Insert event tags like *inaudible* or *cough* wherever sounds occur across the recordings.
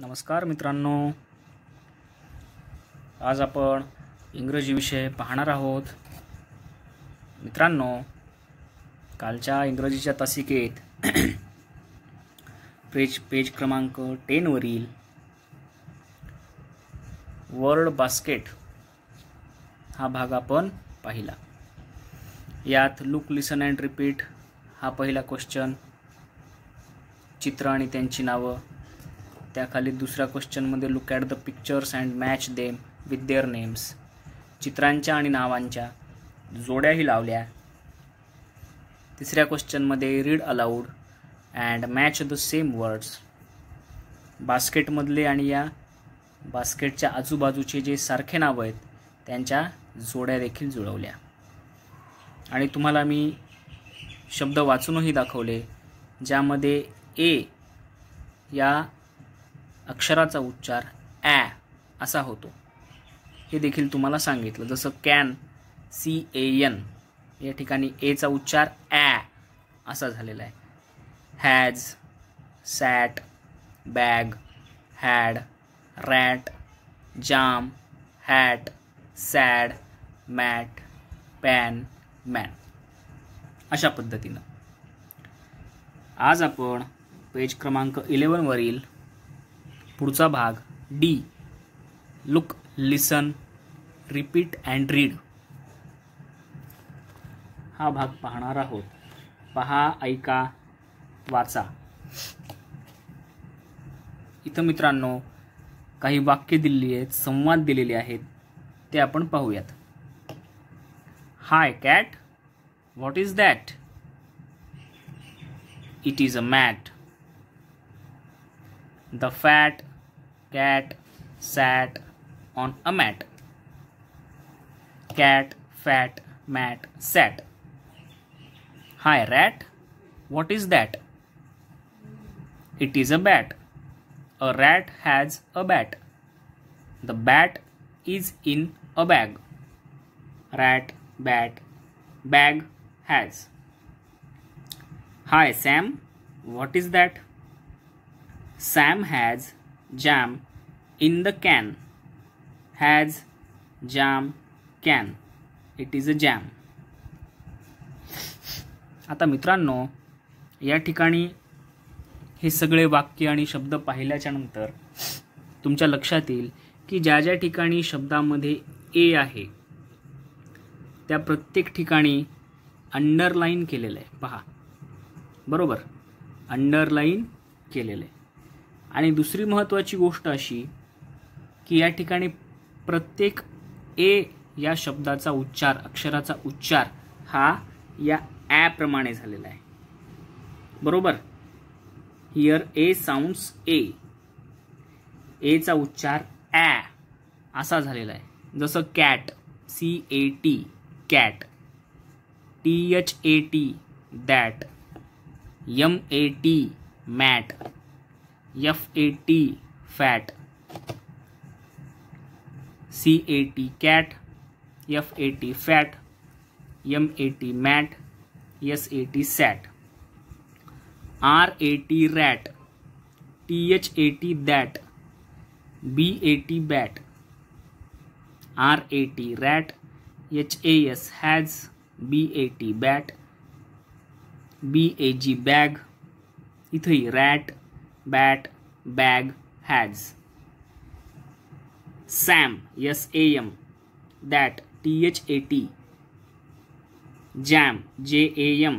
नमस्कार मित्रांनो आज आपण इंग्रजी विषय पाहणार आहोत मित्रांनो कालच्या इंग्रजीच्या तासिकेत *clears throat* पेज पेज क्रमांक टेनवरील वर्ल्ड बास्केट हा भाग आपण पाहिला यात लुक लिसन अँड रिपीट हा पहिला क्वेश्चन चित्र आणि त्यांची नावं त्याखाली दुसऱ्या क्वेश्चनमध्ये look at the pictures and match them with their names चित्रांच्या आणि नावांच्या जोड्याही लावल्या तिसऱ्या क्वेश्चनमध्ये read aloud and match the same words बास्केटमधले आणि या बास्केटच्या आजूबाजूचे जे सारखे नावं आहेत त्यांच्या जोड्या देखील जुळवल्या आणि तुम्हाला मी शब्द वाचूनही दाखवले ज्यामध्ये ए या अक्षराचा उच्चार ॲ असा होतो हे देखील तुम्हाला सांगितलं जसं कॅन सी ए एन या ठिकाणी एचा उच्चार ॲ असा झालेला आहे has sat bag had rat jam hat sad mat pan man अशा पद्धतीनं आज आपण पेज क्रमांक इलेवनवरील पुढचा भाग D look listen repeat and read हा भाग पाहणार आहोत पहा ऐका वाचा इथं मित्रांनो काही वाक्य दिलेली आहेत संवाद दिलेले आहेत ते आपण पाहूयात hi cat what is that it is a mat The fat cat sat on a mat. Cat, fat, mat, sat. Hi, rat. What is that? It is a bat. A rat has a bat. The bat is in a bag. Rat, bat, bag has. Hi, Sam. What is that? Sam has jam in the can. Has jam can. It is a jam. आता मित्रांनो या ठिकाणी हे सगळे वाक्य आणि शब्द पाहिल्याच्या नंतर तुमच्या लक्षात येईल की ज्या ज्या ठिकाणी शब्दामध्ये ए आहे त्या प्रत्येक ठिकाणी अंडरलाईन केलेलं आहे पहा बरोबर अंडरलाईन केलेलं आहे आणि दुसरी महत्त्वाची गोष्ट अशी की या ठिकाणी प्रत्येक ए या शब्दाचा उच्चार अक्षराचा उच्चार हा या ॲप्रमाणे झालेला आहे बरोबर हियर ए साऊंड्स ए एचा उच्चार ॲ असा झालेला आहे जसं cat C A T cat T H A T that M A T mat F A T fat C A T cat F A T fat M A T mat S A T sat R A T rat T H A T that B A T bat R A T rat H A S has B A T bat B A G bag इथं rat bat bag has Sam S A M that T H A T jam J A M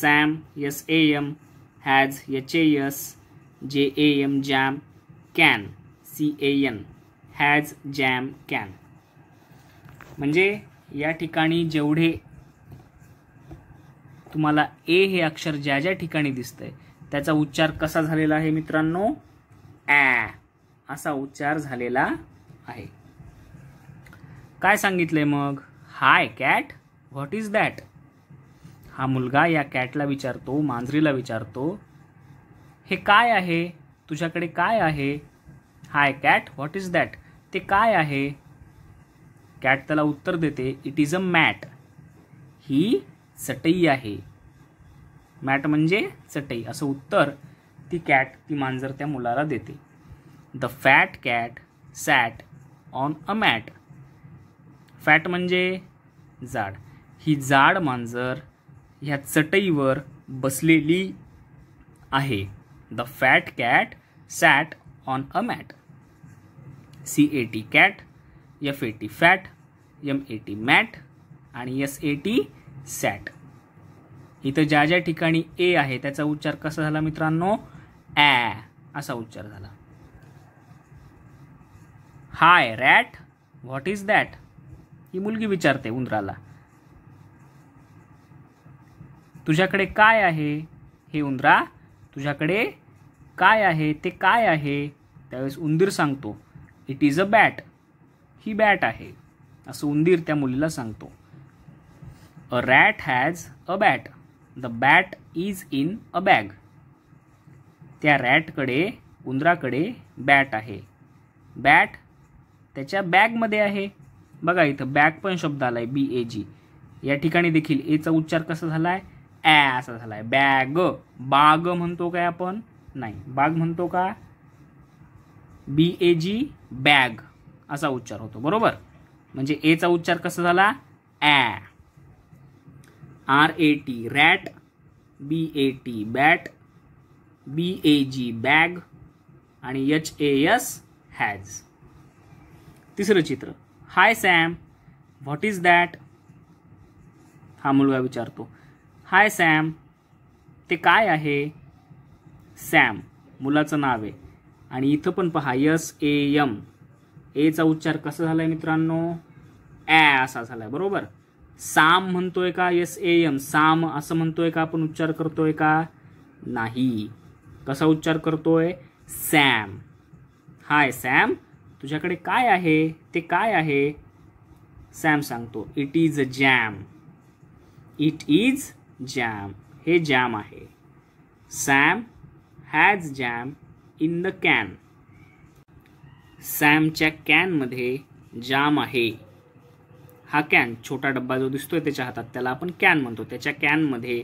Sam S A M has H A S J A M jam can C A N has jam can म्हणजे या ठिकाणी जेवढे तुम्हाला ए हे अक्षर ज्या ज्या ठिकाणी दिसतंय त्याचा उच्चार कसा झालेला आहे मित्रांनो ॲ असा उच्चार झालेला आहे काय सांगितलंय मग hi cat what is that हा मुलगा या कॅटला विचारतो मांजरीला विचारतो हे काय आहे तुझ्याकडे काय आहे hi cat what is that ते काय आहे कॅट त्याला उत्तर देते इट इज अ मॅट ही चटई आहे मॅट म्हणजे चटई असं उत्तर ती कॅट ती मांजर त्या मुलाला देते the fat cat sat on a mat fat म्हणजे जाड ही जाड मांजर ह्या चटईवर बसलेली आहे the fat cat sat on a mat C A T cat F A T fat M A T mat आणि एस ए टी सॅट इथं ज्या ज्या ठिकाणी ए आहे त्याचा उच्चार कसा झाला मित्रांनो ॲ असा उच्चार झाला hi rat what is that ही मुलगी विचारते उंदराला तुझ्याकडे काय आहे हे उंदरा तुझ्याकडे काय आहे ते काय आहे त्यावेळेस उंदीर सांगतो इट इज अ बॅट ही बॅट आहे असं उंदीर त्या मुलीला सांगतो a rat has a bat the bat is in a bag त्या रॅटकडे उंदराकडे बॅट आहे बॅट त्याच्या बॅगमध्ये आहे बघा इथं बॅग पण शब्द आला आहे बी ए जी या ठिकाणी देखील एचा उच्चार कसा झाला आहे ॲ असा झाला आहे बॅग बाग म्हणतो काय आपण नाही बाग म्हणतो का बी ए जी बॅग असा उच्चार होतो बरोबर म्हणजे एचा उच्चार कसा झाला ॲ R A T rat B A T bat B A G bag आणि एच ए एस हॅज तिसरं चित्र hi Sam what is that हा मुलगा विचारतो हाय सॅम ते काय आहे सॅम मुलाचं नाव आहे आणि इथं पण पहा यस एम एचा उच्चार कसा झाला आहे मित्रांनो ॲ असा झाला आहे बरोबर साम म्हणतोय का एस ए एम साम असं म्हणतोय का आपण उच्चार करतोय का नाही कसा उच्चार करतोय सॅम हाय सॅम तुझ्याकडे काय आहे ते काय आहे सॅम सांगतो it is a jam it is jam हे जॅम आहे Sam has jam in the can सॅमच्या कॅनमध्ये जाम आहे हा कॅन छोटा डब्बा जो दिसतोय त्याच्या हातात त्याला आपण कॅन म्हणतो त्याच्या कॅनमध्ये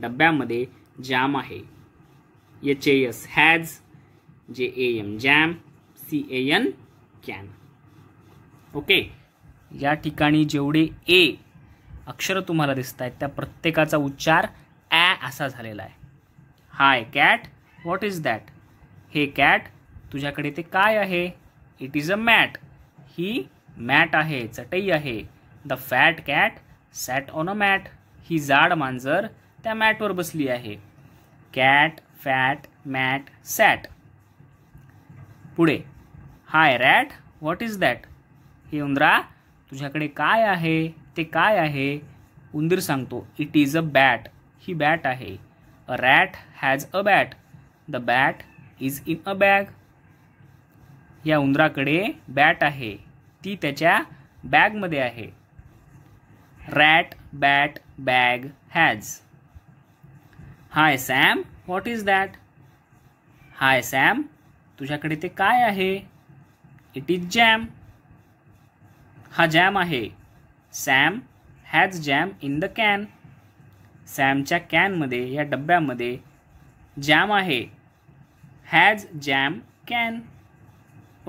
डब्यामध्ये जॅम आहे H A S has J A M jam C A N can okay या ठिकाणी जेवढे ए अक्षर तुम्हाला दिसत आहेत त्या प्रत्येकाचा उच्चार ॲ असा झालेला आहे hi cat what is that हे कॅट तुझ्याकडे ते काय आहे इट इज अ मॅट ही मॅट आहे चटई आहे the fat cat sat on a mat ही जाड मांजर त्या मॅटवर बसली आहे कॅट फॅट मॅट सॅट पुढे hi rat what is that हे उंदरा तुझ्याकडे काय आहे ते काय आहे उंदीर सांगतो इट इज अ बॅट ही बॅट आहे a rat has a bat the bat is in a bag या उंदराकडे बॅट आहे ती त्याच्या बॅगमध्ये आहे Rat, bat, bag, has. Hi Sam, what is that? Hi Sam, तुझ्याकडे ते काय आहे इट इज जॅम हा जॅम आहे Sam has jam in the can सॅमच्या कॅनमध्ये या डब्यामध्ये जॅम आहे हॅज जॅम कॅन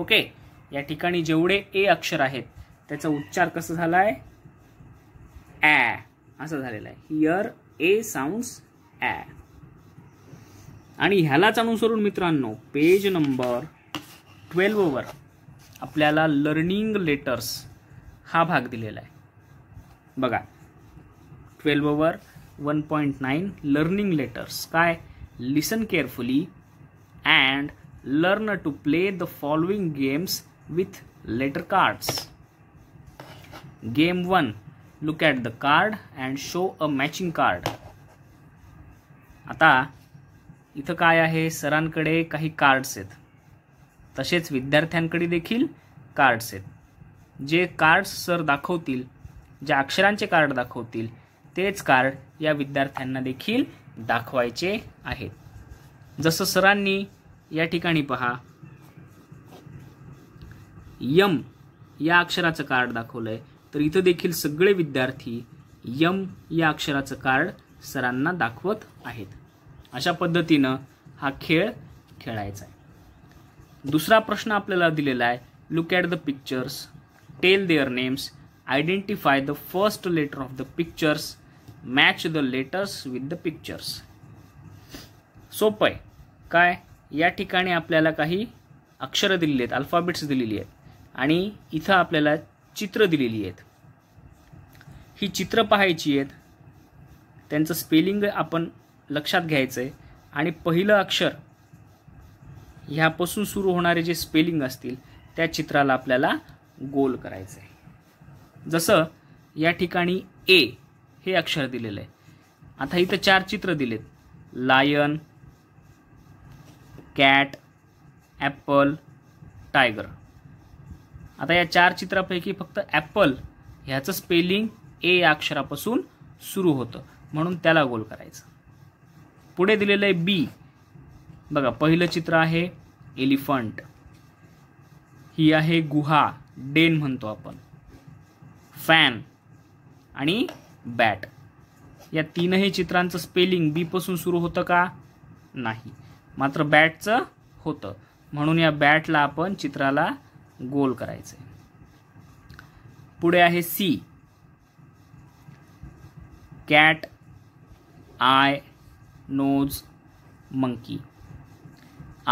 ओके या ठिकाणी जेवढे ए अक्षर आहेत त्याचा उच्चार कसं झाला आहे ॲ असं झालेलं आहे हिअर ए साऊंड्स ॲ आणि ह्यालाच अनुसरून मित्रांनो पेज नंबर ट्वेल्ववर आपल्याला लर्निंग लेटर्स हा भाग दिलेला आहे बघा ट्वेल्ववर one point nine learning letters काय listen carefully and learn to play the following games with letter cards game one look at the card and show a matching card आता इथं काय आहे सरांकडे काही कार्ड्स आहेत तसेच विद्यार्थ्यांकडे देखील कार्ड्स आहेत जे कार्ड्स सर दाखवतील ज्या अक्षरांचे कार्ड दाखवतील तेच कार्ड या विद्यार्थ्यांना देखील दाखवायचे आहेत जसं सरांनी या ठिकाणी पहा यम या अक्षराचं कार्ड दाखवलं आहे तर इथं देखील सगळे विद्यार्थी यम या अक्षराचं कार्ड सरांना दाखवत आहेत अशा पद्धतीनं हा खेळ खेळायचा आहे दुसरा प्रश्न आपल्याला दिलेला आहे look at the pictures tell their names identify the first letter of the pictures match the letters with the pictures सोपं आहे काय या ठिकाणी आपल्याला काही अक्षरं दिलेली आहेत अल्फाबेट्स दिलेली आहेत आणि इथं आपल्याला चित्र दिलेली आहेत ही चित्र पाहायची आहेत त्यांचं स्पेलिंग आपण लक्षात घ्यायचं आहे आणि पहिलं अक्षर ह्यापासून सुरू होणारे जे स्पेलिंग असतील त्या चित्राला आपल्याला गोल करायचं आहे जसं या ठिकाणी ए हे अक्षर दिलेलं आहे आता इथं चार चित्र दिलेत लायन कॅट ॲपल टायगर आता या चार चित्रापैकी फक्त ॲपल ह्याचं स्पेलिंग ए अक्षरापासून सुरू होतं म्हणून त्याला गोल करायचं पुढे दिलेलं आहे बी बघा पहिलं चित्र आहे एलिफंट ही आहे गुहा डेन म्हणतो आपण फॅन आणि बॅट या तीनही चित्रांचं स्पेलिंग बीपासून सुरू होतं का नाही मात्र बॅटचं होतं म्हणून या बॅटला आपण चित्राला गोल करायचं पुढे आहे C cat eye nose monkey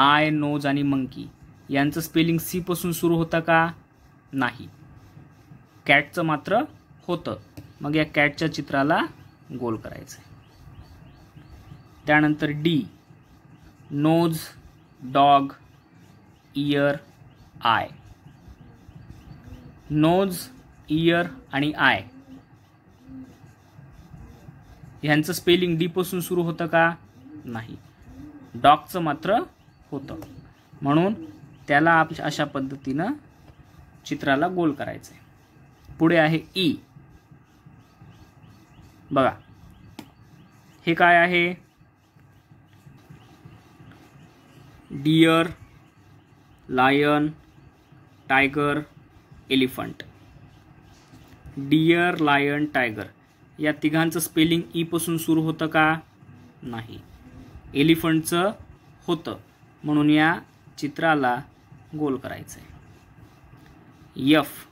eye nose आणि मंकी यांचं स्पेलिंग सीपासून सुरू होतं का नाही कॅटचं मात्र होतं मग या कॅटच्या चित्राला गोल करायचं आहे त्यानंतर D nose dog ear eye nose ear आणि आय यांचं स्पेलिंग डीपासून सुरू होतं का नाही डॉगचं मात्र होतं म्हणून त्याला आप अशा पद्धतीनं चित्राला गोल करायचं आहे पुढे आहे ई e. बघा हे काय आहे deer lion tiger elephant deer lion tiger या तिघांचं स्पेलिंग ईपासून e सुरू होतं का नाही एलिफंटचं होतं म्हणून या चित्राला गोल करायचं आहे यफ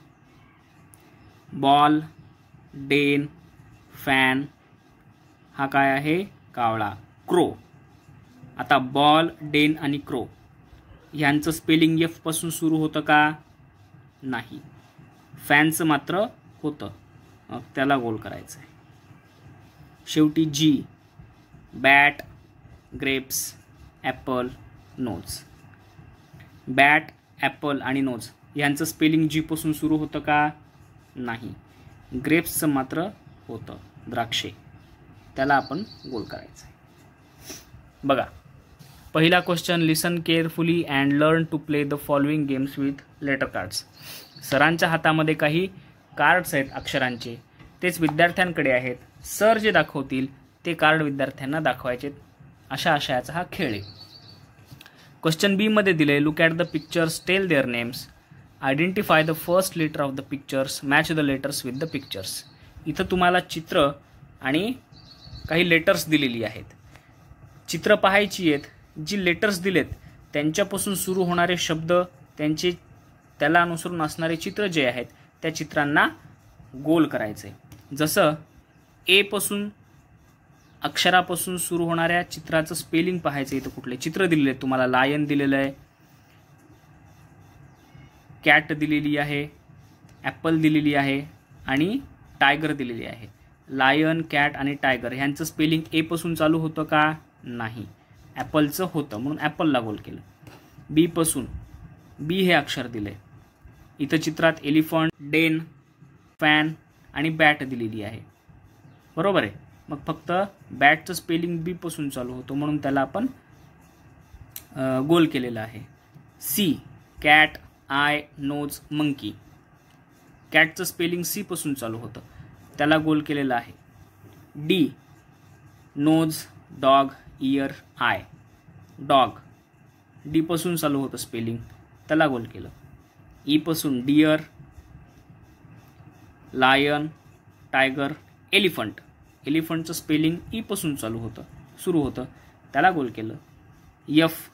बॉल डेन फॅन हा काय आहे कावळा क्रो आता बॉल डेन आणि क्रो ह्यांचं स्पेलिंग यफपासून सुरू होतं का नाही फॅनचं मात्र होतं त्याला गोल करायचं आहे शेवटी G bat grapes apple nose bat apple आणि नोज यांचं स्पेलिंग जीपासून सुरू होतं का नाही ग्रेप्सचं मात्र होतं द्राक्षे त्याला आपण गोल करायचं आहे बघा पहिला question listen carefully and learn to play the following games with letter cards सरांच्या हातामध्ये काही कार्ड्स आहेत अक्षरांचे तेच विद्यार्थ्यांकडे आहेत सर जे दाखवतील ते कार्ड विद्यार्थ्यांना दाखवायचे अशा आशयाचा हा खेळ आहे क्वेश्चन बीमध्ये दिले look at the pictures tell their names identify the first letter of the pictures match the letters with the pictures इथं तुम्हाला चित्र आणि काही लेटर्स दिलेली आहेत चित्र पाहायची आहेत जी लेटर्स दिलेत त्यांच्यापासून सुरू होणारे शब्द त्यांचे त्याला अनुसरून असणारे चित्र जे आहेत त्या चित्रांना गोल करायचे जसं एपासून अक्षरापासून सुरू होणाऱ्या चित्राचं स्पेलिंग पाहायचं इथं कुठले चित्र दिलेले तुम्हाला लायन दिलेलं आहे कॅट दिलेली आहे ॲपल दिलेली आहे आणि टायगर दिलेली आहे लायन कॅट आणि टायगर ह्यांचं स्पेलिंग एपासून चालू होतं का नाही ॲपलचं होतं म्हणून ॲपलला गोल केलं बीपासून बी हे अक्षर दिलं आहे इथं चित्रात एलिफंट डेन फॅन आणि बॅट दिलेली आहे बरोबर आहे मग फक्त बॅटचं स्पेलिंग बीपासून चालू होतो म्हणून त्याला आपण गोल केलेला आहे C cat eye nose monkey कॅटचं स्पेलिंग सीपासून चालू होतं त्याला गोल केलेला आहे D nose dog ear eye dog डीपासून चालू होतं स्पेलिंग त्याला गोल केलं ईपासून डियर लायन टायगर एलिफंट एलिफंटचं स्पेलिंग ईपासून चालू होतं सुरू होतं त्याला गोल केलं F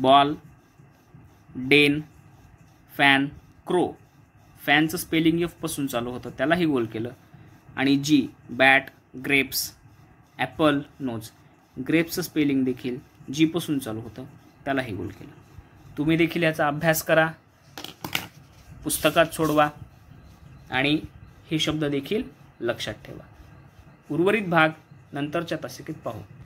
ball den fan crow फॅनचं स्पेलिंग यफपासून चालू होतं त्यालाही गोल केलं आणि G bat grapes apple nose ग्रेप्सचं स्पेलिंग देखील जीपासून चालू होतं हे गोल केलं तुम्ही देखील याचा अभ्यास करा पुस्तकात सोडवा आणि हे शब्द देखील लक्षात ठेवा उर्वरित भाग नंतरच्या तासिकेत पाहू